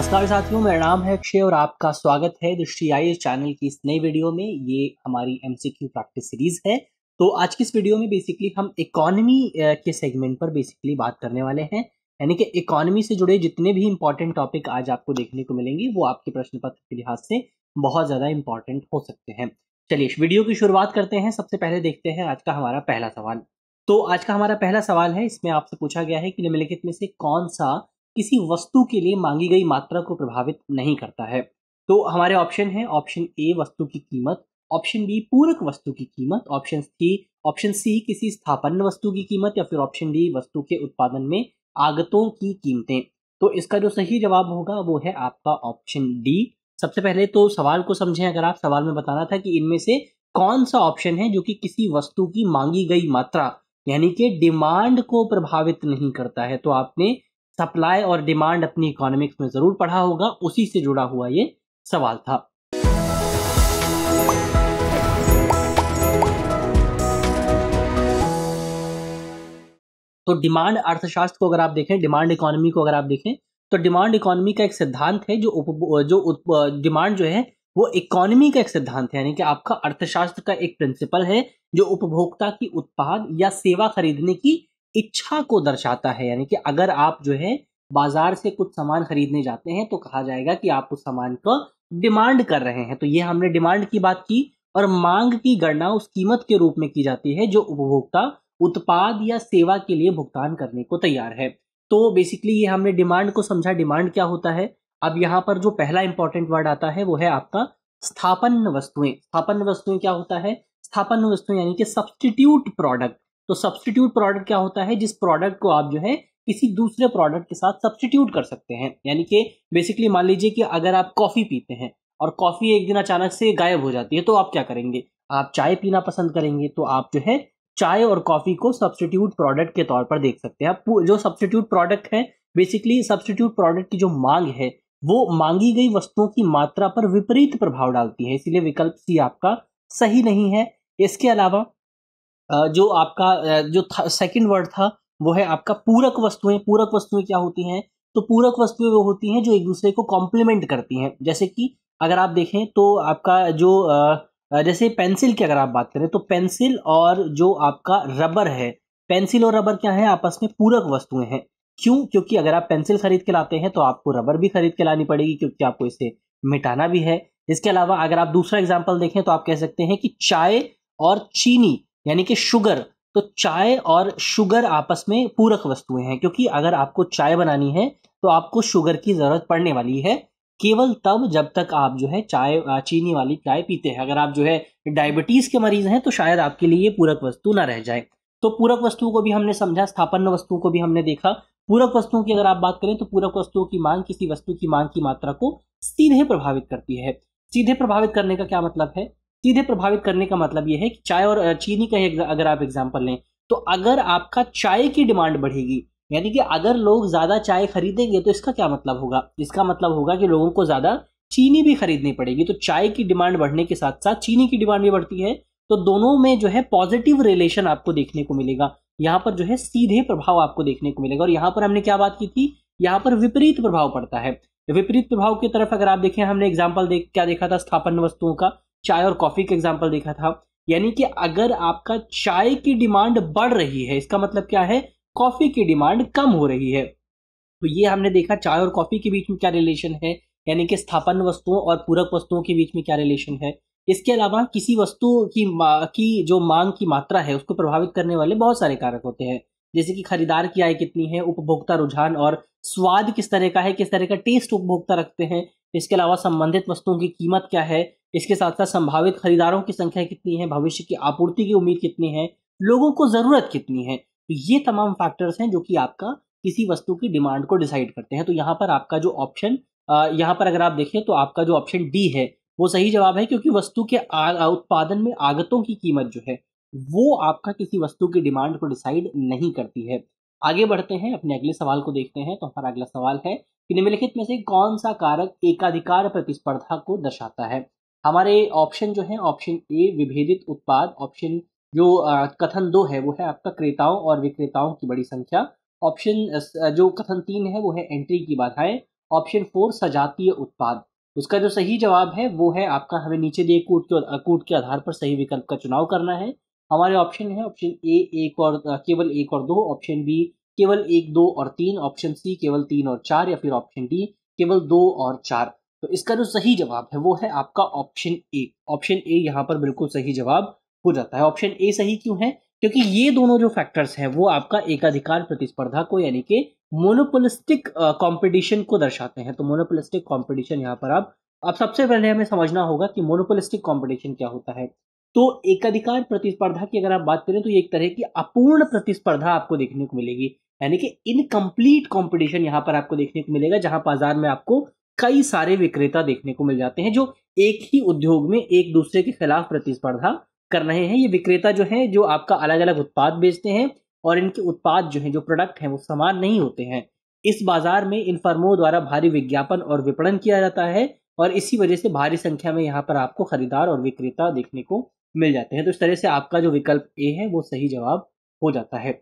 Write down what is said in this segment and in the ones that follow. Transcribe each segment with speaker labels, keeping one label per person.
Speaker 1: नमस्कार साथियों मेरा नाम है अक्षय और आपका स्वागत है दृष्टि आई चैनल की इस नई वीडियो में ये हमारी एमसीक्यू प्रैक्टिस सीरीज है तो आज की इस वीडियो में बेसिकली हम इकोनॉमी के सेगमेंट पर बेसिकली बात करने वाले हैं यानी कि इकोनॉमी से जुड़े जितने भी इंपॉर्टेंट टॉपिक आज आपको देखने को मिलेंगे वो आपके प्रश्न पत्र के लिहाज से बहुत ज़्यादा इंपॉर्टेंट हो सकते हैं चलिए वीडियो की शुरुआत करते हैं सबसे पहले देखते हैं आज का हमारा पहला सवाल तो आज का हमारा पहला सवाल है इसमें आपसे पूछा गया है कि निम्नलिखित में से कौन सा किसी वस्तु के लिए मांगी गई मात्रा को प्रभावित नहीं करता है तो हमारे ऑप्शन है ऑप्शन ए वस्तु की कीमत ऑप्शन बी पूरक वस्तु की कीमत ऑप्शन सी ऑप्शन सी किसी स्थापन वस्तु की कीमत या फिर ऑप्शन डी वस्तु के उत्पादन में आगतों की कीमतें तो इसका जो सही जवाब होगा वो है आपका ऑप्शन डी सबसे पहले तो सवाल को समझें अगर आप सवाल में बताना था कि इनमें से कौन सा ऑप्शन है जो कि किसी वस्तु की मांगी गई मात्रा यानी कि डिमांड को प्रभावित नहीं करता है तो आपने सप्लाई और डिमांड अपनी इकोनॉमिक्स में जरूर पढ़ा होगा उसी से जुड़ा हुआ ये सवाल था तो डिमांड अर्थशास्त्र को अगर आप देखें डिमांड इकोनॉमी को अगर आप देखें तो डिमांड इकोनॉमी का एक सिद्धांत है जो उप जो डिमांड जो है वो इकोनॉमी का एक सिद्धांत है यानी कि आपका अर्थशास्त्र का एक प्रिंसिपल है जो उपभोक्ता की उत्पाद या सेवा खरीदने की इच्छा को दर्शाता है यानी कि अगर आप जो है बाजार से कुछ सामान खरीदने जाते हैं तो कहा जाएगा कि आप उस सामान को डिमांड कर रहे हैं तो ये हमने डिमांड की बात की और मांग की गणना उस कीमत के रूप में की जाती है जो उपभोक्ता उत्पाद या सेवा के लिए भुगतान करने को तैयार है तो बेसिकली ये हमने डिमांड को समझा डिमांड क्या होता है अब यहाँ पर जो पहला इंपॉर्टेंट वर्ड आता है वो है आपका स्थापन वस्तुएं स्थापन वस्तुएं क्या होता है स्थापन वस्तुएं यानी कि सब्सटीट्यूट प्रोडक्ट तो सब्सटीट्यूट प्रोडक्ट क्या होता है जिस प्रोडक्ट को आप जो है किसी दूसरे प्रोडक्ट के साथ सब्सटीट्यूट कर सकते हैं यानी कि बेसिकली मान लीजिए कि अगर आप कॉफ़ी पीते हैं और कॉफ़ी एक दिन अचानक से गायब हो जाती है तो आप क्या करेंगे आप चाय पीना पसंद करेंगे तो आप जो है चाय और कॉफ़ी को सब्सटीट्यूट प्रोडक्ट के तौर पर देख सकते हैं आप जो सब्सटीट्यूट प्रोडक्ट है बेसिकली सब्सटीट्यूट प्रोडक्ट की जो मांग है वो मांगी गई वस्तुओं की मात्रा पर विपरीत प्रभाव डालती है इसलिए विकल्प सी आपका सही नहीं है इसके अलावा जो आपका जो सेकंड वर्ड था वो है आपका पूरक वस्तुएं पूरक वस्तुएं क्या होती हैं तो पूरक वस्तुएं वो होती हैं जो एक दूसरे को कॉम्प्लीमेंट करती हैं जैसे कि अगर आप देखें तो आपका जो जैसे पेंसिल की अगर आप बात करें तो पेंसिल और जो आपका रबर है पेंसिल और रबर क्या है आपस में पूरक वस्तुएं हैं क्यों क्योंकि अगर आप पेंसिल खरीद के लाते हैं तो आपको रबर भी खरीद के लानी पड़ेगी क्योंकि आपको इसे मिटाना भी है इसके अलावा अगर आप दूसरा एग्जाम्पल देखें तो आप कह सकते हैं कि चाय और चीनी यानी कि शुगर तो चाय और शुगर आपस में पूरक वस्तुएं हैं क्योंकि अगर आपको चाय बनानी है तो आपको शुगर की ज़रूरत पड़ने वाली है केवल तब जब तक आप जो है चाय चीनी वाली चाय पीते हैं अगर आप जो है डायबिटीज़ के मरीज हैं तो शायद आपके लिए ये पूरक वस्तु ना रह जाए तो पूरक वस्तुओं को भी हमने समझा स्थापन वस्तुओं को भी हमने देखा पूरक वस्तुओं की अगर आप बात करें तो पूरक वस्तुओं की मांग किसी वस्तु की मांग की मात्रा को सीधे प्रभावित करती है सीधे प्रभावित करने का क्या मतलब है सीधे प्रभावित करने का मतलब यह है कि चाय और चीनी का अगर आप एग्जाम्पल लें तो अगर आपका चाय की डिमांड बढ़ेगी यानी कि अगर लोग ज़्यादा चाय खरीदेंगे तो इसका क्या मतलब होगा इसका मतलब होगा कि लोगों को ज़्यादा चीनी भी खरीदनी पड़ेगी तो चाय की डिमांड बढ़ने के साथ साथ चीनी की डिमांड भी बढ़ती है तो दोनों में जो है पॉजिटिव रिलेशन आपको देखने को मिलेगा यहाँ पर जो है सीधे प्रभाव आपको देखने को मिलेगा और यहाँ पर हमने क्या बात की थी यहाँ पर विपरीत प्रभाव पड़ता है विपरीत प्रभाव की तरफ अगर आप देखें हमने एग्जाम्पल देख क्या देखा था स्थापन वस्तुओं का चाय और कॉफ़ी का एग्जाम्पल देखा था यानी कि अगर आपका चाय की डिमांड बढ़ रही है इसका मतलब क्या है कॉफ़ी की डिमांड कम हो रही है तो ये हमने देखा चाय और कॉफ़ी के बीच में क्या रिलेशन है यानी कि स्थापन वस्तुओं और पूरक वस्तुओं के बीच में क्या रिलेशन है इसके अलावा किसी वस्तु की की जो मांग की मात्रा है उसको प्रभावित करने वाले बहुत सारे कारक होते हैं जैसे कि खरीदार की आय कितनी है उपभोक्ता रुझान और स्वाद किस तरह का है किस तरह का टेस्ट उपभोक्ता रखते हैं इसके अलावा संबंधित वस्तुओं की कीमत क्या है इसके साथ साथ संभावित खरीदारों की संख्या कितनी है भविष्य की आपूर्ति की उम्मीद कितनी है लोगों को ज़रूरत कितनी है तो ये तमाम फैक्टर्स हैं जो कि आपका किसी वस्तु की डिमांड को डिसाइड करते हैं तो यहाँ पर आपका जो ऑप्शन यहाँ पर अगर आप देखें तो आपका जो ऑप्शन डी है वो सही जवाब है क्योंकि वस्तु के आ, उत्पादन में आगतों की कीमत जो है वो आपका किसी वस्तु की डिमांड को डिसाइड नहीं करती है आगे बढ़ते हैं अपने अगले सवाल को देखते हैं तो हमारा अगला सवाल है कि निम्नलिखित में से कौन सा कारक एकाधिकार प्रतिस्पर्धा को दर्शाता है हमारे ऑप्शन जो है ऑप्शन ए विभेदित उत्पाद ऑप्शन जो कथन दो है वो है आपका क्रेताओं और विक्रेताओं की बड़ी संख्या ऑप्शन जो कथन तीन है वो है एंट्री की बाधाएं ऑप्शन फोर सजातीय उत्पाद उसका जो सही जवाब है वो है आपका हमें नीचे दिए कूट के कूट के आधार पर सही विकल्प का चुनाव करना है हमारे ऑप्शन है ऑप्शन ए एक और केवल एक और दो ऑप्शन बी केवल एक दो और तीन ऑप्शन सी केवल तीन और चार या फिर ऑप्शन डी केवल दो और चार तो इसका जो सही जवाब है वो है आपका ऑप्शन ए ऑप्शन ए यहाँ पर बिल्कुल सही जवाब हो जाता है ऑप्शन ए सही क्यों है क्योंकि ये दोनों जो फैक्टर्स हैं वो आपका एकाधिकार प्रतिस्पर्धा को यानी कि मोनोपोलिस्टिक कंपटीशन को दर्शाते हैं तो मोनोपोलिस्टिक कंपटीशन यहाँ पर आप अब सबसे पहले हमें समझना होगा कि मोनोपोलिस्टिक कंपटीशन क्या होता है तो एकाधिकार प्रतिस्पर्धा की अगर आप बात करें तो ये एक तरह की अपूर्ण प्रतिस्पर्धा आपको देखने को मिलेगी यानी कि इनकम्प्लीट कॉम्पिटिशन यहाँ पर आपको देखने को मिलेगा जहां बाजार में आपको कई सारे विक्रेता देखने को मिल जाते हैं जो एक ही उद्योग में एक दूसरे के खिलाफ प्रतिस्पर्धा कर रहे हैं ये विक्रेता जो है जो आपका अलग अलग उत्पाद बेचते हैं और इनके उत्पाद जो है जो प्रोडक्ट हैं वो समान नहीं होते हैं इस बाजार में इन फर्मों द्वारा भारी विज्ञापन और विपणन किया जाता है और इसी वजह से भारी संख्या में यहाँ पर आपको खरीदार और विक्रेता देखने को मिल जाते हैं तो इस तरह से आपका जो विकल्प ए है वो सही जवाब हो जाता है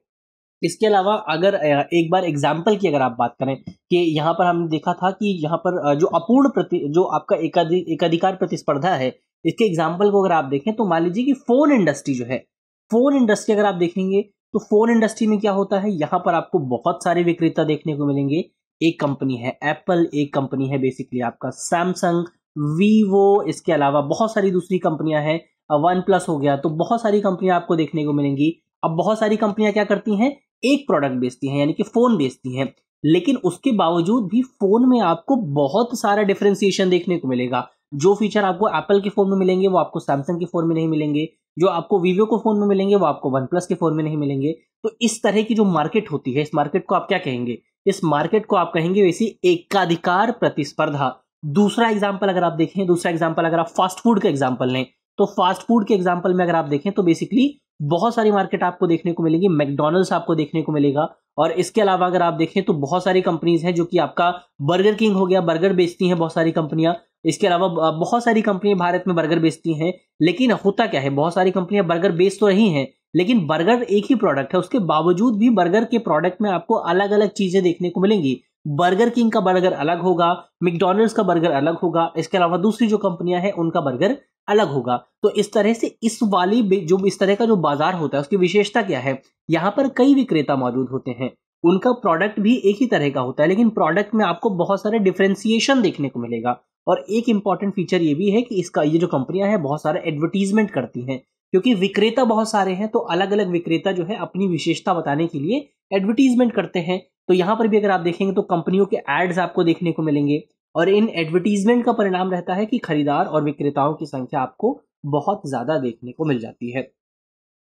Speaker 1: इसके अलावा अगर एक बार एग्जाम्पल की अगर आप बात करें कि यहाँ पर हमने देखा था कि यहाँ पर जो अपूर्ण प्रति जो आपका एकाधि एकाधिकार प्रतिस्पर्धा है इसके एग्जाम्पल को अगर आप देखें तो मान लीजिए कि फ़ोन इंडस्ट्री जो है फ़ोन इंडस्ट्री अगर आप देखेंगे तो फ़ोन इंडस्ट्री में क्या होता है यहाँ पर आपको बहुत सारे विक्रेता देखने को मिलेंगे एक कंपनी है एप्पल एक कंपनी है बेसिकली आपका सैमसंग वीवो इसके अलावा बहुत सारी दूसरी कंपनियां हैं वन प्लस हो गया तो बहुत सारी कंपनियां आपको देखने को मिलेंगी अब बहुत सारी कंपनियां क्या करती हैं एक प्रोडक्ट बेचती हैं यानी कि फ़ोन बेचती हैं लेकिन उसके बावजूद भी फ़ोन में आपको बहुत सारा डिफ्रेंसिएशन देखने को मिलेगा जो फीचर आपको एप्पल के फ़ोन में मिलेंगे वो आपको सैमसंग के फ़ोन में नहीं मिलेंगे जो आपको वीवो के फ़ोन में मिलेंगे वो आपको वन प्लस के फ़ोन में नहीं मिलेंगे तो इस तरह की जो मार्केट होती है इस मार्केट को आप क्या कहेंगे इस मार्केट को आप कहेंगे वैसी एकाधिकार प्रतिस्पर्धा दूसरा एग्जाम्पल अगर आप देखें दूसरा एग्जाम्पल अगर आप फास्ट फूड का एग्जाम्पल लें तो फास्ट फूड के एग्जाम्पल में अगर आप देखें तो बेसिकली बहुत सारी मार्केट आपको देखने को मिलेगी मैकडोनल्ड्स आपको देखने को मिलेगा और इसके अलावा अगर आप देखें तो बहुत सारी कंपनीज हैं जो कि आपका बर्गर किंग हो गया बर्गर बेचती हैं बहुत सारी कंपनियां इसके अलावा बहुत सारी कंपनियां भारत में बर्गर बेचती हैं लेकिन होता क्या है बहुत सारी कंपनियां बर्गर बेच तो रही हैं लेकिन बर्गर एक ही प्रोडक्ट है उसके बावजूद भी बर्गर के प्रोडक्ट में आपको अलग अलग चीज़ें देखने को मिलेंगी बर्गर किंग का बर्गर अलग होगा मिकडोनल्ड्स का बर्गर अलग होगा इसके अलावा दूसरी जो कंपनियां हैं उनका बर्गर अलग होगा तो इस तरह से इस वाली जो इस तरह का जो बाजार होता है उसकी विशेषता क्या है यहाँ पर कई विक्रेता मौजूद होते हैं उनका प्रोडक्ट भी एक ही तरह का होता है लेकिन प्रोडक्ट में आपको बहुत सारे डिफ्रेंसिएशन देखने को मिलेगा और एक इंपॉर्टेंट फीचर ये भी है कि इसका ये जो कंपनियां हैं बहुत सारे एडवर्टीजमेंट करती हैं क्योंकि विक्रेता बहुत सारे हैं तो अलग अलग विक्रेता जो है अपनी विशेषता बताने के लिए एडवर्टीजमेंट करते हैं तो यहाँ पर भी अगर आप देखेंगे तो कंपनियों के एड्स आपको देखने को मिलेंगे और इन एडवर्टीजमेंट का परिणाम रहता है कि खरीदार और विक्रेताओं की संख्या आपको बहुत ज़्यादा देखने को मिल जाती है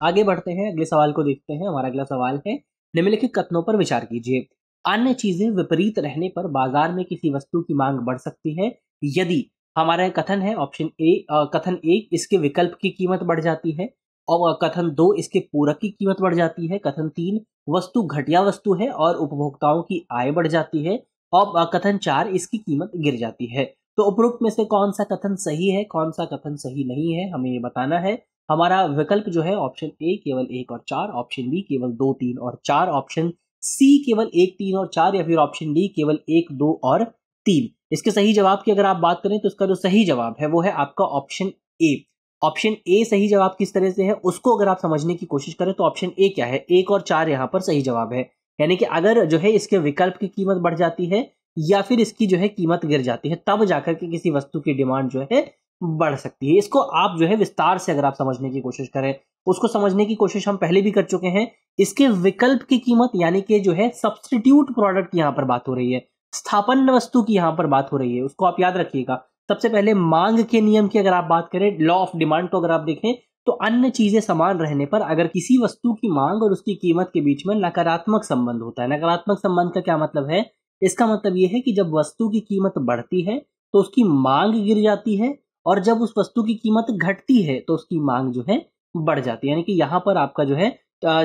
Speaker 1: आगे बढ़ते हैं अगले सवाल को देखते हैं हमारा अगला सवाल है निम्नलिखित कथनों पर विचार कीजिए अन्य चीजें विपरीत रहने पर बाजार में किसी वस्तु की मांग बढ़ सकती है यदि हमारा कथन है ऑप्शन ए कथन एक इसके विकल्प की कीमत बढ़ जाती है और कथन दो इसके पूरक की कीमत बढ़ जाती है कथन तीन वस्तु घटिया वस्तु है और उपभोक्ताओं की आय बढ़ जाती है और कथन चार इसकी कीमत गिर जाती है तो उपरोक्त में से कौन सा कथन सही है कौन सा कथन सही नहीं है हमें ये बताना है हमारा विकल्प जो है ऑप्शन ए केवल एक और चार ऑप्शन बी केवल दो तीन और चार ऑप्शन सी केवल एक तीन और चार या फिर ऑप्शन डी केवल एक दो और तीन इसके सही जवाब की अगर आप बात करें तो इसका जो सही जवाब है वो है आपका ऑप्शन ए ऑप्शन ए सही जवाब किस तरह से है उसको अगर आप समझने की कोशिश करें तो ऑप्शन ए क्या है एक और चार यहाँ पर सही जवाब है यानी कि अगर जो है इसके विकल्प की कीमत बढ़ जाती है या फिर इसकी जो है कीमत गिर जाती है तब जाकर के किसी वस्तु की डिमांड जो है बढ़ सकती है इसको आप जो है विस्तार से अगर आप समझने की कोशिश करें उसको समझने की कोशिश हम पहले भी कर चुके हैं इसके विकल्प की कीमत यानी कि जो है सब्सटीट्यूट प्रोडक्ट की यहाँ पर बात हो रही है स्थापन वस्तु की यहाँ पर बात हो रही है उसको आप याद रखिएगा सबसे पहले मांग के नियम की अगर आप बात करें लॉ ऑफ डिमांड को अगर आप देखें तो अन्य चीजें समान रहने पर अगर किसी वस्तु की मांग और उसकी कीमत के बीच में नकारात्मक संबंध होता है नकारात्मक संबंध का क्या मतलब है इसका मतलब यह है कि जब वस्तु की कीमत बढ़ती है तो उसकी मांग गिर जाती है और जब उस वस्तु की कीमत घटती है तो उसकी मांग जो है बढ़ जाती है यानी कि यहाँ पर आपका जो है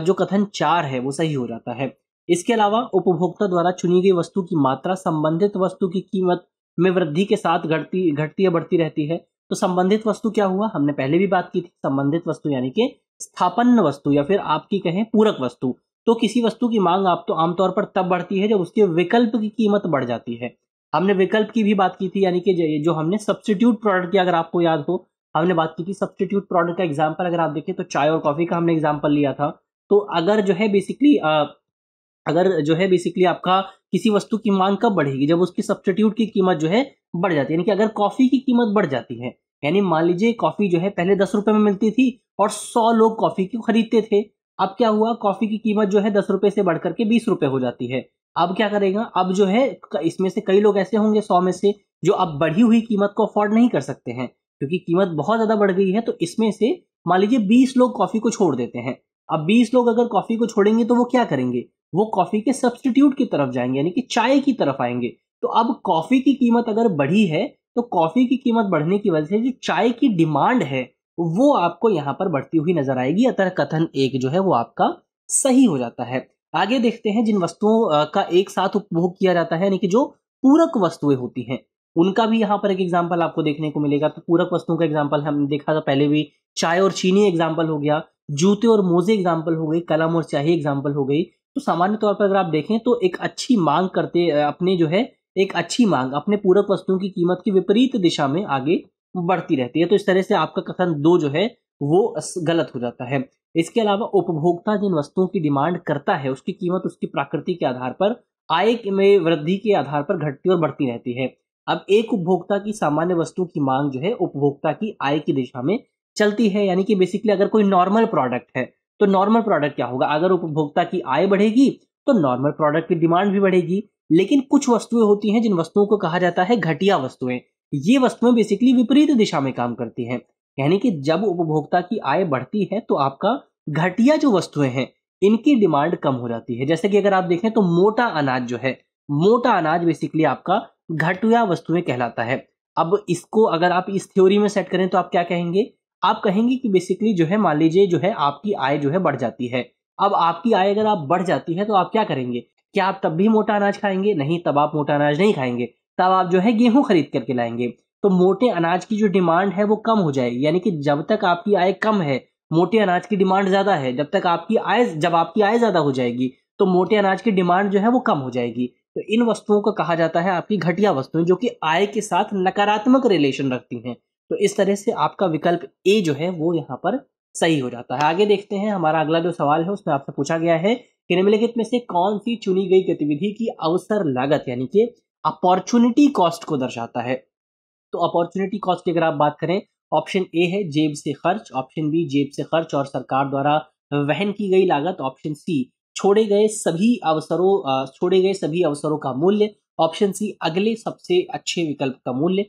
Speaker 1: जो कथन चार है वो सही हो जाता है इसके अलावा उपभोक्ता द्वारा चुनी गई वस्तु की मात्रा संबंधित वस्तु की कीमत में वृद्धि के साथ घटती घटती या बढ़ती रहती है तो संबंधित वस्तु क्या हुआ हमने पहले भी बात की थी संबंधित वस्तु यानी कि स्थापन वस्तु या फिर आपकी कहें पूरक वस्तु तो किसी वस्तु की मांग आप तो आमतौर पर तब बढ़ती है जब उसके विकल्प की कीमत बढ़ जाती है हमने विकल्प की भी बात की थी यानी कि जो हमने सब्सटीट्यूट प्रोडक्ट की अगर आपको याद हो हमने बात की थी सब्सटीट्यूट प्रोडक्ट का एग्जाम्पल अगर आप देखें तो चाय और कॉफ़ी का हमने एग्जाम्पल लिया था तो अगर जो है बेसिकली अगर जो है बेसिकली आपका किसी वस्तु की मांग कब बढ़ेगी जब उसकी सब्सटीट्यूट की कीमत जो है बढ़ जाती है यानी कि अगर कॉफी की कीमत बढ़ जाती है यानी मान लीजिए कॉफी जो है पहले दस रुपए में मिलती थी और सौ लोग कॉफी को खरीदते थे अब क्या हुआ कॉफी की कीमत जो है दस रुपए से बढ़ करके बीस रुपए हो जाती है अब क्या करेगा अब जो है इसमें से कई लोग ऐसे होंगे सौ में से जो अब बढ़ी हुई कीमत को अफोर्ड नहीं कर सकते हैं क्योंकि कीमत बहुत ज्यादा बढ़ गई है तो इसमें से मान लीजिए बीस लोग कॉफी को छोड़ देते हैं अब बीस लोग अगर कॉफी को छोड़ेंगे तो वो क्या करेंगे वो कॉफी के सब्सटीट्यूट की तरफ जाएंगे यानी कि चाय की तरफ आएंगे तो अब कॉफी की कीमत अगर बढ़ी है तो कॉफी की कीमत बढ़ने की वजह से जो चाय की डिमांड है वो आपको यहाँ पर बढ़ती हुई नजर आएगी अतः कथन एक जो है वो आपका सही हो जाता है आगे देखते हैं जिन वस्तुओं का एक साथ उपभोग किया जाता है यानी कि जो पूरक वस्तुएं होती हैं उनका भी यहाँ पर एक एग्जाम्पल आपको देखने को मिलेगा तो पूरक वस्तुओं का एग्जाम्पल हमने देखा था पहले भी चाय और चीनी एग्जाम्पल हो गया जूते और मोजे एग्जाम्पल हो गई कलम और स्याही एग्जाम्पल हो गई तो सामान्य तौर पर अगर आप देखें तो एक अच्छी मांग करते अपने जो है एक अच्छी मांग अपने पूरक वस्तुओं की कीमत की विपरीत दिशा में आगे बढ़ती रहती है तो इस तरह से आपका कथन दो जो है वो गलत हो जाता है इसके अलावा उपभोक्ता जिन वस्तुओं की डिमांड करता है उसकी कीमत उसकी प्रकृति के आधार पर आय में वृद्धि के आधार पर घटती और बढ़ती रहती है अब एक उपभोक्ता की सामान्य वस्तु की मांग जो है उपभोक्ता की आय की दिशा में चलती है यानी कि बेसिकली अगर कोई नॉर्मल प्रोडक्ट है तो नॉर्मल प्रोडक्ट क्या होगा अगर उपभोक्ता की आय बढ़ेगी तो नॉर्मल प्रोडक्ट की डिमांड भी बढ़ेगी लेकिन कुछ वस्तुएं होती हैं जिन वस्तुओं को कहा जाता है घटिया वस्तुएं ये वस्तुएं बेसिकली विपरीत दिशा में काम करती हैं यानी कि जब उपभोक्ता की आय बढ़ती है तो आपका घटिया जो वस्तुएं हैं इनकी डिमांड कम हो जाती है जैसे कि अगर आप देखें तो मोटा अनाज जो है मोटा अनाज बेसिकली आपका घटिया वस्तुएं कहलाता है अब इसको अगर आप इस थ्योरी में सेट करें तो आप क्या कहेंगे आप कहेंगे कि बेसिकली जो है मान लीजिए जो है आपकी आय जो है बढ़ जाती है अब आपकी आय अगर आप बढ़ जाती है तो आप क्या करेंगे क्या आप तब भी मोटा अनाज खाएंगे नहीं तब आप मोटा अनाज नहीं खाएंगे तब आप जो है गेहूं खरीद करके लाएंगे तो मोटे अनाज की जो डिमांड है वो कम हो जाएगी यानी कि जब तक आपकी आय कम है मोटे अनाज की डिमांड ज़्यादा है जब तक आपकी आय जब आपकी आय ज़्यादा हो जाएगी तो मोटे अनाज की डिमांड जो है वो कम हो जाएगी तो इन वस्तुओं को कहा जाता है आपकी घटिया वस्तुएं जो कि आय के साथ नकारात्मक रिलेशन रखती हैं तो इस तरह से आपका विकल्प ए जो है वो यहाँ पर सही हो जाता है आगे देखते हैं हमारा अगला जो सवाल है उसमें आपसे पूछा गया है कि निम्नलिखित में से कौन सी चुनी गई गतिविधि की अवसर लागत यानी कि अपॉर्चुनिटी कॉस्ट को दर्शाता है तो अपॉर्चुनिटी कॉस्ट की अगर आप बात करें ऑप्शन ए है जेब से खर्च ऑप्शन बी जेब से खर्च और सरकार द्वारा वहन की गई लागत ऑप्शन सी छोड़े गए सभी अवसरों छोड़े गए सभी अवसरों का मूल्य ऑप्शन सी अगले सबसे अच्छे विकल्प का मूल्य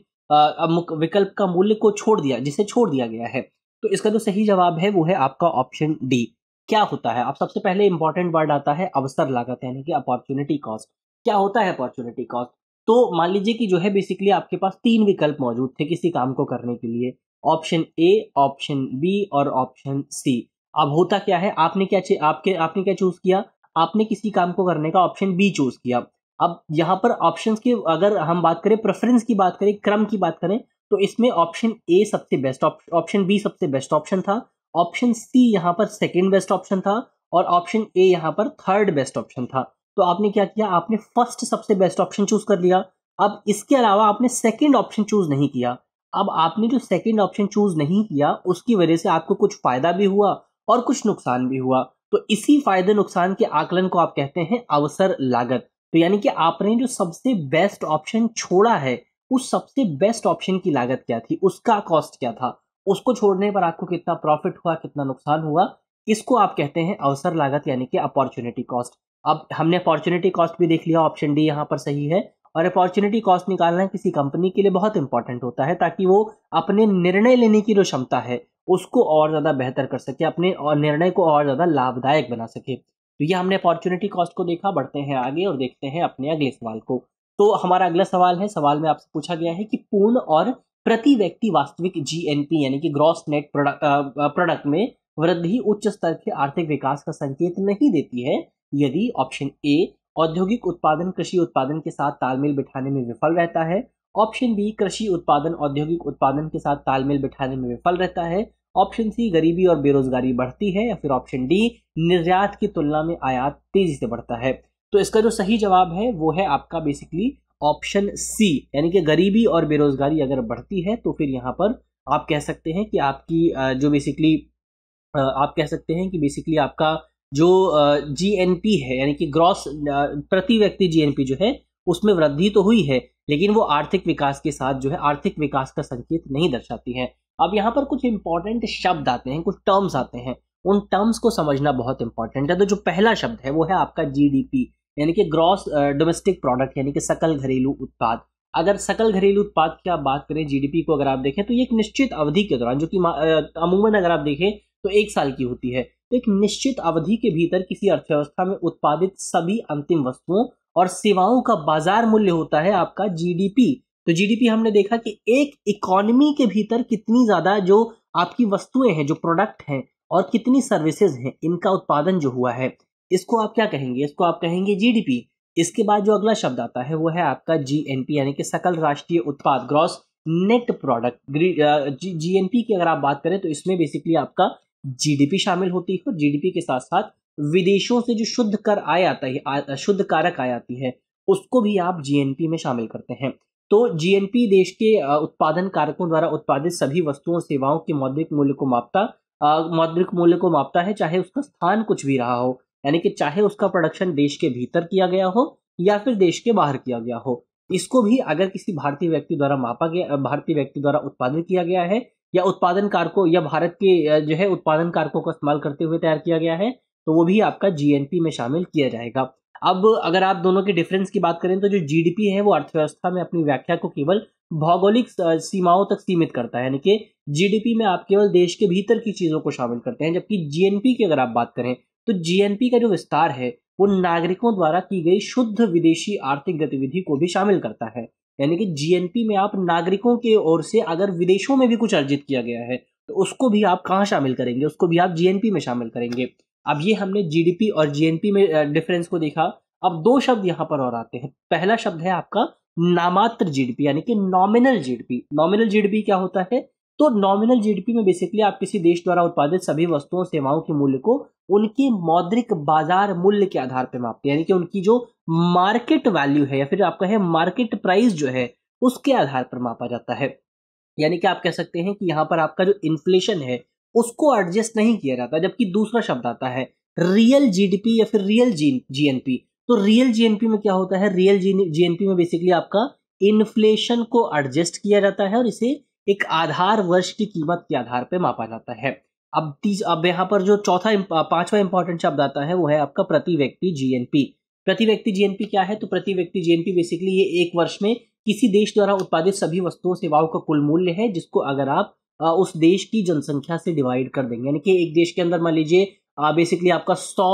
Speaker 1: विकल्प का मूल्य को छोड़ दिया जिसे छोड़ दिया गया है तो इसका जो सही जवाब है वो है आपका ऑप्शन डी क्या होता है अब सबसे पहले इंपॉर्टेंट वर्ड आता है अवसर लागत यानी कि अपॉर्चुनिटी कॉस्ट क्या होता है अपॉर्चुनिटी कॉस्ट तो मान लीजिए कि जो है बेसिकली आपके पास तीन विकल्प मौजूद थे किसी काम को करने के लिए ऑप्शन ए ऑप्शन बी और ऑप्शन सी अब होता क्या है आपने क्या आपके आपने क्या चूज किया आपने किसी काम को करने का ऑप्शन बी चूज किया अब यहाँ पर ऑप्शंस की अगर हम बात करें प्रेफरेंस की बात करें क्रम की बात करें तो इसमें ऑप्शन ए सबसे बेस्ट ऑप्शन बी सबसे बेस्ट ऑप्शन था ऑप्शन सी यहाँ पर सेकेंड बेस्ट ऑप्शन था और ऑप्शन ए यहाँ पर थर्ड बेस्ट ऑप्शन था तो आपने क्या किया आपने फर्स्ट सबसे बेस्ट ऑप्शन चूज कर लिया अब इसके अलावा आपने सेकेंड ऑप्शन चूज नहीं किया अब आपने जो सेकेंड ऑप्शन चूज नहीं किया उसकी वजह से आपको कुछ फायदा भी हुआ और कुछ नुकसान भी हुआ तो इसी फायदे नुकसान के आकलन को आप कहते हैं अवसर लागत तो यानी कि आपने जो सबसे बेस्ट ऑप्शन छोड़ा है उस सबसे बेस्ट ऑप्शन की लागत क्या थी उसका कॉस्ट क्या था उसको छोड़ने पर आपको कितना प्रॉफिट हुआ कितना नुकसान हुआ इसको आप कहते हैं अवसर लागत यानी कि अपॉर्चुनिटी कॉस्ट अब हमने अपॉर्चुनिटी कॉस्ट भी देख लिया ऑप्शन डी यहाँ पर सही है और अपॉर्चुनिटी कॉस्ट निकालना किसी कंपनी के लिए बहुत इंपॉर्टेंट होता है ताकि वो अपने निर्णय लेने की जो क्षमता है उसको और ज़्यादा बेहतर कर सके अपने और निर्णय को और ज़्यादा लाभदायक बना सके तो ये हमने अपॉर्चुनिटी कॉस्ट को देखा बढ़ते हैं आगे और देखते हैं अपने अगले सवाल को तो हमारा अगला सवाल है सवाल में आपसे पूछा गया है कि पूर्ण और प्रति व्यक्ति वास्तविक जीएनपी यानी कि ग्रॉस नेट प्रोडक्ट में वृद्धि उच्च स्तर के आर्थिक विकास का संकेत नहीं देती है यदि ऑप्शन ए औद्योगिक उत्पादन कृषि उत्पादन के साथ तालमेल बिठाने में विफल रहता है ऑप्शन बी कृषि उत्पादन औद्योगिक उत्पादन के साथ तालमेल बिठाने में विफल रहता है ऑप्शन सी गरीबी और बेरोजगारी बढ़ती है या फिर ऑप्शन डी निर्यात की तुलना में आयात तेजी से बढ़ता है तो इसका जो सही जवाब है वो है आपका बेसिकली ऑप्शन सी यानी कि गरीबी और बेरोजगारी अगर बढ़ती है तो फिर यहाँ पर आप कह सकते हैं कि आपकी जो बेसिकली आप कह सकते हैं कि बेसिकली आपका जो जीएनपी है यानी कि ग्रॉस प्रति व्यक्ति जीएनपी जो है उसमें वृद्धि तो हुई है लेकिन वो आर्थिक विकास के साथ जो है आर्थिक विकास का संकेत नहीं दर्शाती है अब यहाँ पर कुछ इंपॉर्टेंट शब्द आते हैं कुछ टर्म्स आते हैं उन टर्म्स को समझना बहुत इंपॉर्टेंट है तो जो पहला शब्द है वो है आपका जीडीपी यानी कि ग्रॉस डोमेस्टिक प्रोडक्ट यानी कि सकल घरेलू उत्पाद अगर सकल घरेलू उत्पाद की आप बात करें जीडीपी को अगर आप देखें तो ये एक निश्चित अवधि के दौरान जो कि अमूमन अगर आप देखें तो एक साल की होती है एक निश्चित अवधि के भीतर किसी अर्थव्यवस्था में उत्पादित सभी अंतिम वस्तुओं और सेवाओं का बाजार मूल्य होता है आपका जीडीपी तो जीडीपी हमने देखा कि एक इकोनॉमी के भीतर कितनी ज्यादा जो आपकी वस्तुएं हैं जो प्रोडक्ट हैं और कितनी सर्विसेज हैं इनका उत्पादन जो हुआ है इसको आप क्या कहेंगे इसको आप कहेंगे जीडीपी इसके बाद जो अगला शब्द आता है वो है आपका जीएनपी यानी कि सकल राष्ट्रीय उत्पाद ग्रॉस नेट प्रोडक्ट जीएनपी की अगर आप बात करें तो इसमें बेसिकली आपका जीडीपी शामिल होती है और जीडीपी के साथ साथ विदेशों से जो शुद्ध कर आय आता है शुद्ध कारक आय आती है उसको भी आप जीएनपी में शामिल करते हैं तो जीएनपी देश के उत्पादन कारकों द्वारा उत्पादित सभी वस्तुओं सेवाओं के मौद्रिक मूल्य को मापता मौद्रिक मूल्य को मापता है चाहे उसका स्थान कुछ भी रहा हो यानी कि चाहे उसका प्रोडक्शन देश के भीतर किया गया हो या फिर देश के बाहर किया गया हो इसको भी अगर किसी भारतीय व्यक्ति द्वारा मापा गया भारतीय व्यक्ति द्वारा उत्पादित किया गया है या उत्पादन कारकों या भारत के जो है उत्पादन कारकों का इस्तेमाल करते हुए तैयार किया गया है तो वो भी आपका जीएनपी में शामिल किया जाएगा अब अगर आप दोनों के डिफरेंस की बात करें तो जो जीडीपी है वो अर्थव्यवस्था में अपनी व्याख्या को केवल भौगोलिक सीमाओं तक सीमित करता है यानी कि जीडीपी में आप केवल देश के भीतर की चीज़ों को शामिल करते हैं जबकि जीएनपी की अगर आप बात करें तो जीएनपी का जो विस्तार है वो नागरिकों द्वारा की गई शुद्ध विदेशी आर्थिक गतिविधि को भी शामिल करता है यानी कि जीएनपी में आप नागरिकों के ओर से अगर विदेशों में भी कुछ अर्जित किया गया है तो उसको भी आप कहाँ शामिल करेंगे उसको भी आप जीएनपी में शामिल करेंगे अब ये हमने जीडीपी और जीएनपी में डिफरेंस को देखा अब दो शब्द यहाँ पर और आते हैं पहला शब्द है आपका नामात्र जीडीपी यानी कि नॉमिनल जीडीपी नॉमिनल जीडीपी क्या होता है तो नॉमिनल जीडीपी में बेसिकली आप किसी देश द्वारा उत्पादित सभी वस्तुओं सेवाओं के मूल्य को उनके मौद्रिक बाजार मूल्य के आधार पर मापते हैं यानी कि उनकी जो मार्केट वैल्यू है या फिर आपका है मार्केट प्राइस जो है उसके आधार पर मापा जाता है यानी कि आप कह सकते हैं कि यहाँ पर आपका जो इन्फ्लेशन है उसको एडजस्ट नहीं किया जाता जबकि दूसरा शब्द आता है रियल जीडीपी या फिर रियल जीएनपी तो रियल जीएनपी में क्या होता है रियल जीएनपी में बेसिकली आपका इन्फ्लेशन को एडजस्ट किया जाता है और इसे एक आधार वर्ष की कीमत के आधार पर मापा जाता है अब तीस अब यहाँ पर जो चौथा पांचवा इंपॉर्टेंट शब्द आता है वो है आपका प्रति व्यक्ति जीएनपी प्रति व्यक्ति जीएनपी क्या है तो प्रति व्यक्ति जीएनपी बेसिकली ये एक वर्ष में किसी देश द्वारा उत्पादित सभी वस्तुओं सेवाओं का कुल मूल्य है जिसको अगर आप उस देश की जनसंख्या से डिवाइड कर देंगे यानी कि एक देश के अंदर मान लीजिए बेसिकली आपका सौ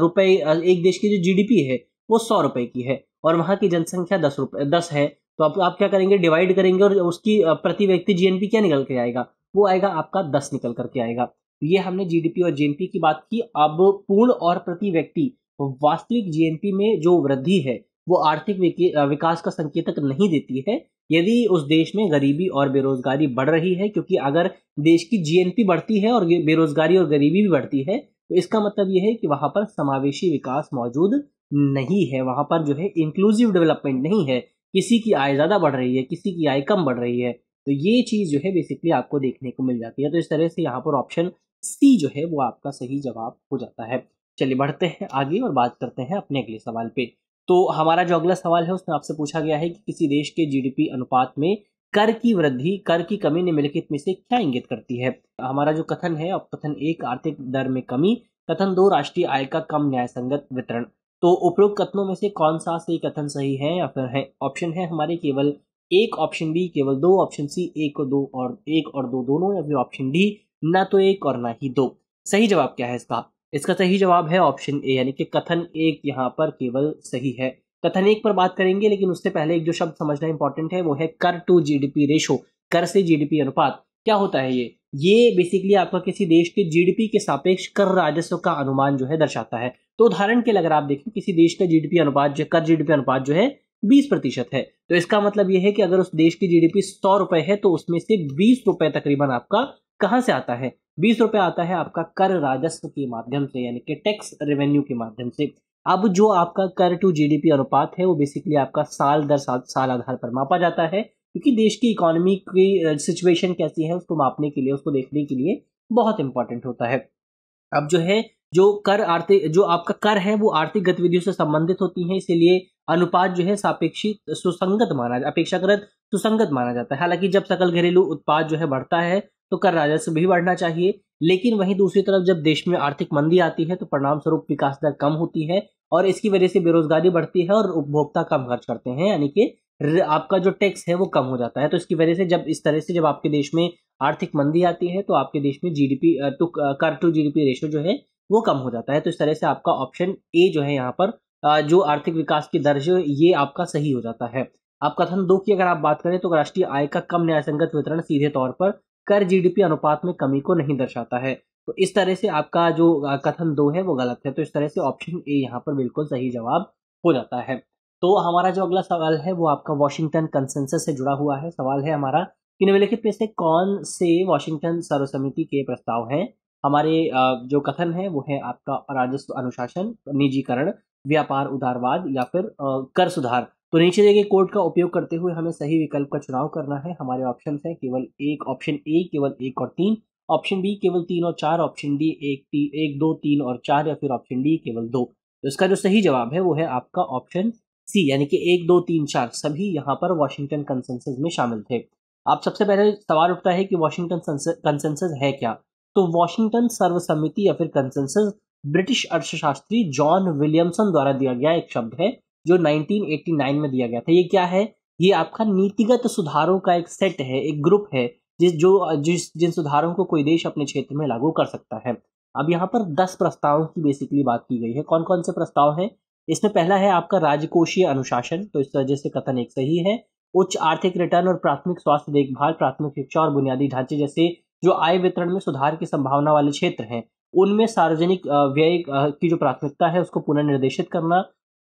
Speaker 1: रुपये एक देश की जो जीडीपी है वो सौ रुपए की है और वहाँ की जनसंख्या दस रुपये दस है तो अब आप क्या करेंगे डिवाइड करेंगे और उसकी प्रति व्यक्ति जीएनपी क्या निकल के आएगा वो आएगा आपका दस निकल करके आएगा तो ये हमने जीडीपी और जीएनपी की बात की अब पूर्ण और प्रति व्यक्ति वास्तविक जीएनपी में जो वृद्धि है वो आर्थिक विकास का संकेतक नहीं देती है यदि उस देश में गरीबी और बेरोजगारी बढ़ रही है क्योंकि अगर देश की जीएनपी बढ़ती है और बेरोजगारी और गरीबी भी बढ़ती है तो इसका मतलब यह है कि वहां पर समावेशी विकास मौजूद नहीं है वहाँ पर जो है इंक्लूसिव डेवलपमेंट नहीं है किसी की आय ज़्यादा बढ़ रही है किसी की आय कम बढ़ रही है तो ये चीज़ जो है बेसिकली आपको देखने को मिल जाती है तो इस तरह से यहाँ पर ऑप्शन सी जो है वो आपका सही जवाब हो जाता है चलिए बढ़ते हैं आगे और बात करते हैं अपने अगले सवाल पे तो हमारा जो अगला सवाल है उसमें आपसे पूछा गया है कि किसी देश के जीडीपी अनुपात में कर की वृद्धि कर की कमी निम्नलिखित में से क्या इंगित करती है हमारा जो कथन है अब कथन एक आर्थिक दर में कमी कथन दो राष्ट्रीय आय का कम न्याय संगत वितरण तो उपरोक्त कथनों में से कौन सा सही कथन सही है या फिर है ऑप्शन है हमारे केवल एक ऑप्शन बी केवल दो ऑप्शन सी एक और दो और एक और दो दोनों या फिर ऑप्शन डी ना तो एक और ना ही दो सही जवाब क्या है इसका इसका सही जवाब है ऑप्शन ए यानी कि कथन एक यहाँ पर केवल सही है कथन एक पर बात करेंगे लेकिन उससे पहले एक जो शब्द समझना इंपॉर्टेंट है वो है कर टू जीडीपी रेशो कर से जीडीपी अनुपात क्या होता है ये ये बेसिकली आपका किसी देश के जीडीपी के सापेक्ष कर राजस्व का अनुमान जो है दर्शाता है तो उदाहरण के लिए अगर आप देखें किसी देश का जीडीपी अनुपात जो कर जीडीपी अनुपात जो है बीस प्रतिशत है तो इसका मतलब यह है कि अगर उस देश की जीडीपी सौ रुपए है तो उसमें से बीस रुपए तकरीबन आपका कहाँ से आता है बीस रुपए आता है आपका कर राजस्व के माध्यम से यानी कि टैक्स रेवेन्यू के माध्यम से अब जो आपका कर टू जीडीपी अनुपात है वो बेसिकली आपका साल दर साल साल आधार पर मापा जाता है क्योंकि देश की इकोनॉमी की सिचुएशन कैसी है उसको मापने के लिए उसको देखने के लिए बहुत इंपॉर्टेंट होता है अब जो है जो कर आर्थिक जो आपका कर है वो आर्थिक गतिविधियों से संबंधित होती है इसीलिए अनुपात जो है सापेक्षी सुसंगत माना अपेक्षाकृत सुसंगत माना जाता है हालांकि जब सकल घरेलू उत्पाद जो है बढ़ता है तो कर राजस्व भी बढ़ना चाहिए लेकिन वहीं दूसरी तरफ जब देश में आर्थिक मंदी आती है तो परिणाम स्वरूप विकास दर कम होती है और इसकी वजह से बेरोजगारी बढ़ती है और उपभोक्ता कम खर्च करते हैं यानी कि आपका जो टैक्स है वो कम हो जाता है तो इसकी वजह से जब इस तरह से जब आपके देश में आर्थिक मंदी आती है तो आपके देश में जीडीपी टू तो, कर टू जीडीपी रेशो जो है वो कम हो जाता है तो इस तरह से आपका ऑप्शन ए जो है यहाँ पर जो आर्थिक विकास की दर्ज ये आपका सही हो जाता है आप कथन दो की अगर आप बात करें तो राष्ट्रीय आय का कम न्यायसंगत वितरण सीधे तौर पर कर जीडीपी अनुपात में कमी को नहीं दर्शाता है तो इस तरह से आपका जो कथन दो है वो गलत है तो इस तरह से ऑप्शन ए यहाँ पर बिल्कुल सही जवाब हो जाता है तो हमारा जो अगला सवाल है वो आपका वॉशिंगटन कंसेंसस से जुड़ा हुआ है सवाल है हमारा कि निम्नलिखित में से कौन से वॉशिंगटन सर्वसमिति के प्रस्ताव हैं हमारे जो कथन है वो है आपका राजस्व अनुशासन निजीकरण व्यापार उदारवाद या फिर कर सुधार तो नीचे दिए गए कोड का उपयोग करते हुए हमें सही विकल्प का चुनाव करना है हमारे ऑप्शन है केवल एक ऑप्शन ए केवल एक और तीन ऑप्शन बी केवल तीन और चार ऑप्शन डी एक ती, एक दो तीन और चार या फिर ऑप्शन डी केवल दो तो इसका जो सही जवाब है वो है आपका ऑप्शन सी यानी कि एक दो तीन चार सभी यहाँ पर वॉशिंगटन कंसेंसस में शामिल थे आप सबसे पहले सवाल उठता है कि वॉशिंगटन कंसेंसस है क्या तो वॉशिंगटन सर्वसम्मति या फिर कंसेंसस ब्रिटिश अर्थशास्त्री जॉन विलियमसन द्वारा दिया गया एक शब्द है जो 1989 में दिया गया था ये क्या है ये आपका नीतिगत सुधारों का एक सेट है एक ग्रुप है जिस जो जिस जिन सुधारों को कोई देश अपने क्षेत्र में लागू कर सकता है अब यहाँ पर दस प्रस्तावों की बेसिकली बात की गई है कौन कौन से प्रस्ताव हैं इसमें पहला है आपका राजकोषीय अनुशासन तो इस वजह से कथन एक सही है उच्च आर्थिक रिटर्न और प्राथमिक स्वास्थ्य देखभाल प्राथमिक शिक्षा और बुनियादी ढांचे जैसे जो आय वितरण में सुधार की संभावना वाले क्षेत्र हैं उनमें सार्वजनिक व्यय की जो प्राथमिकता है उसको पुनर्निर्देशित करना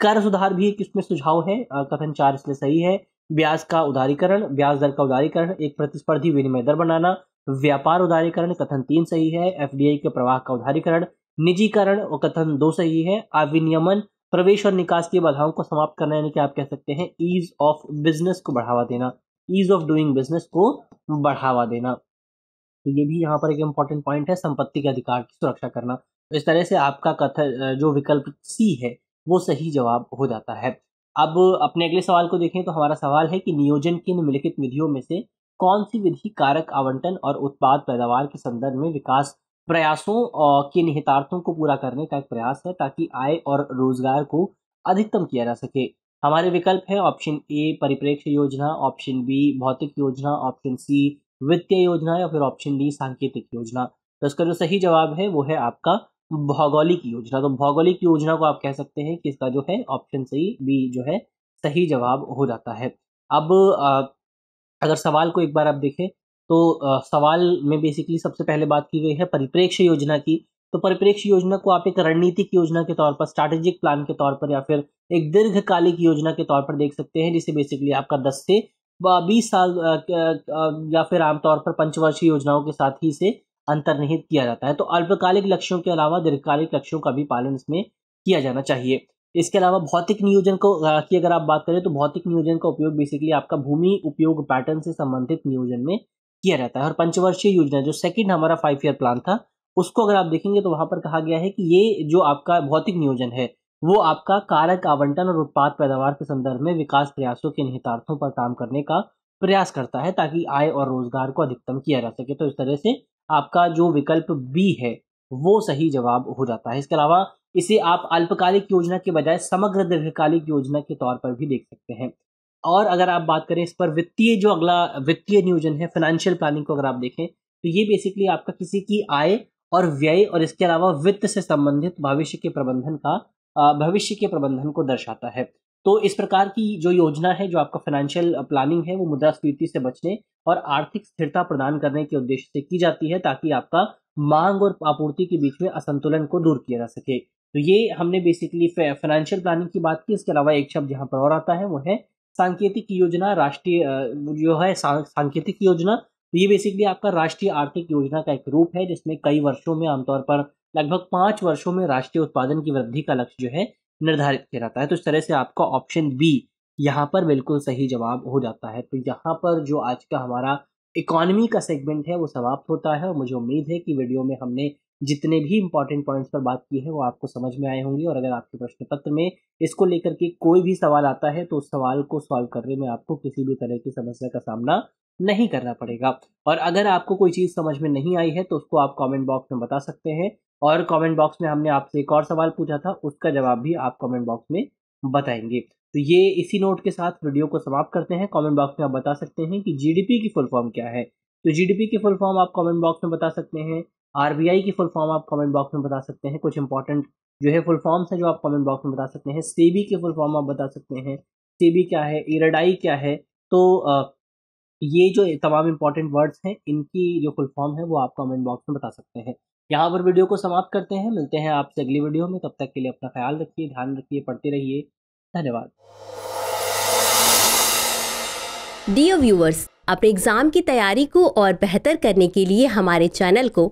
Speaker 1: कर सुधार भी एक इसमें सुझाव है कथन चार इसलिए सही है ब्याज का उदारीकरण ब्याज दर का उदारीकरण एक प्रतिस्पर्धी विनिमय दर बनाना व्यापार उदारीकरण कथन तीन सही है एफडीआई के प्रवाह का उदारीकरण निजीकरण और कथन दो सही है अविनियमन प्रवेश और निकास की बाधाओं को समाप्त करना यानी कि आप कह सकते हैं ईज ऑफ बिजनेस को बढ़ावा देना ईज ऑफ डूइंग बिजनेस को बढ़ावा देना तो ये भी यहाँ पर एक इम्पॉर्टेंट पॉइंट है संपत्ति के अधिकार की सुरक्षा करना तो इस तरह से आपका कथ जो विकल्प सी है वो सही जवाब हो जाता है अब अपने अगले सवाल को देखें तो हमारा सवाल है कि नियोजन की निम्नलिखित विधियों में से कौन सी विधि कारक आवंटन और उत्पाद पैदावार के संदर्भ में विकास प्रयासों के निहितार्थों को पूरा करने का एक प्रयास है ताकि आय और रोजगार को अधिकतम किया जा सके हमारे विकल्प हैं ऑप्शन ए परिप्रेक्ष्य योजना ऑप्शन बी भौतिक योजना ऑप्शन सी वित्तीय योजना या फिर ऑप्शन डी सांकेतिक योजना तो इसका जो सही जवाब है वो है आपका भौगोलिक योजना तो भौगोलिक योजना को आप कह सकते हैं कि इसका जो है ऑप्शन सही बी जो है सही जवाब हो जाता है अब अगर सवाल को एक बार आप देखें तो सवाल में बेसिकली सबसे पहले बात की गई है परिप्रेक्ष्य योजना की तो परिप्रेक्ष्य योजना को आप एक रणनीतिक योजना के तौर पर स्ट्रैटेजिक प्लान के तौर पर या फिर एक दीर्घकालिक योजना के तौर पर देख सकते हैं जिसे बेसिकली आपका दस से बीस साल या फिर आमतौर पर पंचवर्षीय योजनाओं के साथ ही इसे अंतर्निहित किया जाता है तो अल्पकालिक लक्ष्यों के अलावा दीर्घकालिक लक्ष्यों का भी पालन इसमें किया जाना चाहिए इसके अलावा भौतिक नियोजन को की अगर आप बात करें तो भौतिक नियोजन का उपयोग बेसिकली आपका भूमि उपयोग पैटर्न से संबंधित नियोजन में किया जाता है और पंचवर्षीय योजना जो सेकेंड हमारा फाइव ईयर प्लान था उसको अगर आप देखेंगे तो वहां पर कहा गया है कि ये जो आपका भौतिक नियोजन है वो आपका कारक आवंटन और उत्पाद पैदावार के संदर्भ में विकास प्रयासों के निहितार्थों पर काम करने का प्रयास करता है ताकि आय और रोजगार को अधिकतम किया जा सके तो इस तरह से आपका जो विकल्प बी है वो सही जवाब हो जाता है इसके अलावा इसे आप अल्पकालिक योजना के बजाय समग्र दीर्घकालिक योजना के तौर पर भी देख सकते हैं और अगर आप बात करें इस पर वित्तीय जो अगला वित्तीय नियोजन है फाइनेंशियल प्लानिंग को अगर आप देखें तो ये बेसिकली आपका किसी की आय और व्यय और इसके अलावा वित्त से संबंधित भविष्य के प्रबंधन का भविष्य के प्रबंधन को दर्शाता है तो इस प्रकार की जो योजना है जो आपका फाइनेंशियल प्लानिंग है वो मुद्रास्फीति से बचने और आर्थिक स्थिरता प्रदान करने के उद्देश्य से की जाती है ताकि आपका मांग और आपूर्ति के बीच में असंतुलन को दूर किया जा सके तो ये हमने बेसिकली फाइनेंशियल प्लानिंग की बात की इसके अलावा एक शब्द यहाँ पर और आता है वो है सांकेतिक योजना राष्ट्रीय जो है सांकेतिक योजना तो ये बेसिकली आपका राष्ट्रीय आर्थिक योजना का एक रूप है जिसमें कई वर्षों में आमतौर पर लगभग पाँच वर्षों में राष्ट्रीय उत्पादन की वृद्धि का लक्ष्य जो है निर्धारित किया जाता है तो इस तरह से आपका ऑप्शन बी यहाँ पर बिल्कुल सही जवाब हो जाता है तो यहाँ पर जो आज का हमारा इकोनॉमी का सेगमेंट है वो समाप्त होता है और मुझे उम्मीद है कि वीडियो में हमने जितने भी इंपॉर्टेंट पॉइंट्स पर बात की है वो आपको समझ में आए होंगे और अगर आपके प्रश्न पत्र में इसको लेकर के कोई भी सवाल आता है तो उस सवाल को सॉल्व करने में आपको किसी भी तरह की समस्या का सामना नहीं करना पड़ेगा और अगर आपको कोई चीज़ समझ में नहीं आई है तो उसको आप कमेंट बॉक्स में बता सकते हैं और कमेंट बॉक्स में हमने आपसे एक और सवाल पूछा था उसका जवाब भी आप कमेंट बॉक्स में बताएंगे तो ये इसी नोट के साथ वीडियो को समाप्त करते हैं कमेंट बॉक्स में आप बता सकते हैं कि जीडीपी की फुल फॉर्म क्या है तो जीडीपी की फुल फॉर्म आप कमेंट बॉक्स में बता सकते हैं आर की फुल फॉर्म आप कमेंट बॉक्स में बता सकते हैं कुछ इंपॉर्टेंट जो है फुल फॉर्म्स हैं जो आप कमेंट बॉक्स में बता सकते हैं सी के फुल फॉर्म आप बता सकते हैं सी क्या है इरडाई क्या है तो ये जो तमाम इंपॉर्टेंट वर्ड्स हैं इनकी जो फुल फॉर्म है वो आप कमेंट बॉक्स में बता सकते हैं यहाँ पर वीडियो को समाप्त करते हैं मिलते हैं आपसे अगली वीडियो में तब तक के लिए अपना ख्याल रखिए ध्यान रखिए पढ़ते रहिए धन्यवाद डियर व्यूवर्स अपने एग्जाम की तैयारी को और बेहतर करने के लिए हमारे चैनल को